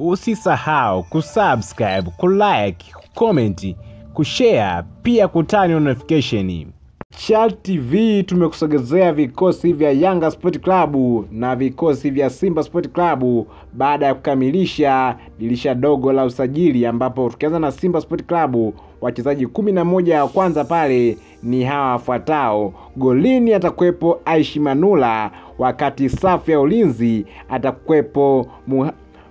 Usisahau kusubscribe, kulike, kukomenti, kushare pia kutani notification. Chal TV tumekusogezea vikosi vya Yanga Sport Club na vikosi vya Simba Sport Club baada ya kukamilisha dirisha dogo la usajili, ambapo tukianza na Simba Sport Club, wachezaji kumi na moja wa kwanza pale ni hawa wafuatao. Golini atakuwepo Aishi Manula, wakati safu ya ulinzi atakuwepo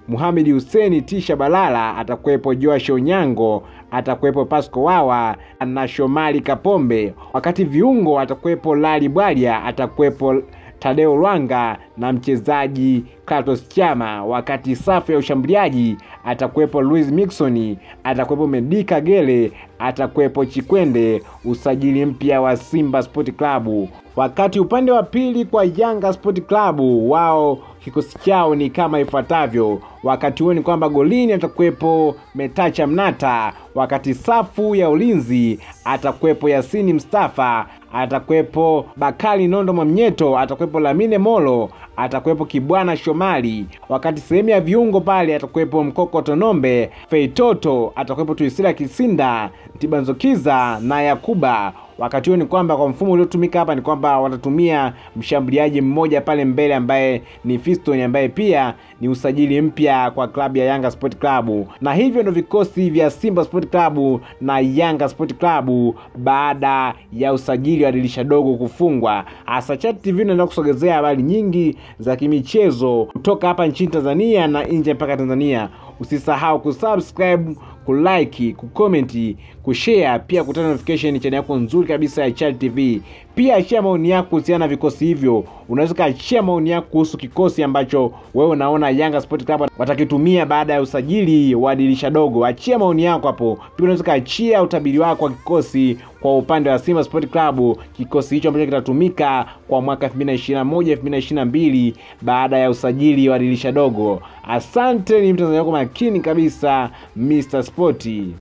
Muhamedi Huseni Tisha Balala, atakuwepo Joash Onyango, atakuwepo Pasco Wawa na Shomari Kapombe, wakati viungo atakuwepo Lali Bwalia, atakuwepo Tadeo Lwanga na mchezaji Kratos Chama, wakati safu ya ushambuliaji atakuwepo Luis Mixon, atakuwepo Medika Gele, atakuwepo Chikwende, usajili mpya wa Simba Sport Club. Wakati upande wa pili kwa Yanga Sport Club wao kikosi chao ni kama ifuatavyo. Wakati huo ni kwamba golini atakuwepo Metacha Mnata, wakati safu ya ulinzi atakuwepo Yasini Mustafa, atakuwepo bakali Nondo Mwamnyeto, atakuwepo Lamine Molo, atakuwepo Kibwana Shomali, wakati sehemu ya viungo pale atakuwepo Mkoko Tonombe, Feitoto, atakuwepo Tuisila Kisinda, Ntibanzokiza na Yakuba Wakati huo ni kwamba kwa mfumo uliotumika hapa ni kwamba watatumia mshambuliaji mmoja pale mbele ambaye ni Fiston ambaye pia ni usajili mpya kwa klabu ya Yanga Sport Club, na hivyo ndio vikosi vya Simba Sport Club na Yanga Sport Club baada ya usajili wa dirisha dogo kufungwa. Asachat TV inaenda kusogezea habari nyingi za kimichezo kutoka hapa nchini Tanzania na nje mpaka Tanzania. Usisahau kusubscribe, kulike, kukomenti, kushare, pia kutana notification channel yako nzuri kabisa ya Chali TV. Pia achia maoni yako kuhusiana na vikosi hivyo. Unaweza kaachia maoni yako kuhusu kikosi ambacho wewe unaona Yanga Sport Club watakitumia baada ya usajili wa dirisha dogo. Achia maoni yako hapo. Pia unaweza kaachia utabiri wako wa kikosi kwa upande wa Simba Sport Club, kikosi hicho ambacho kitatumika kwa mwaka 2021 2022 baada ya usajili wa dirisha dogo. Asante, ni mtazamaji wako makini kabisa Mr. Sporti.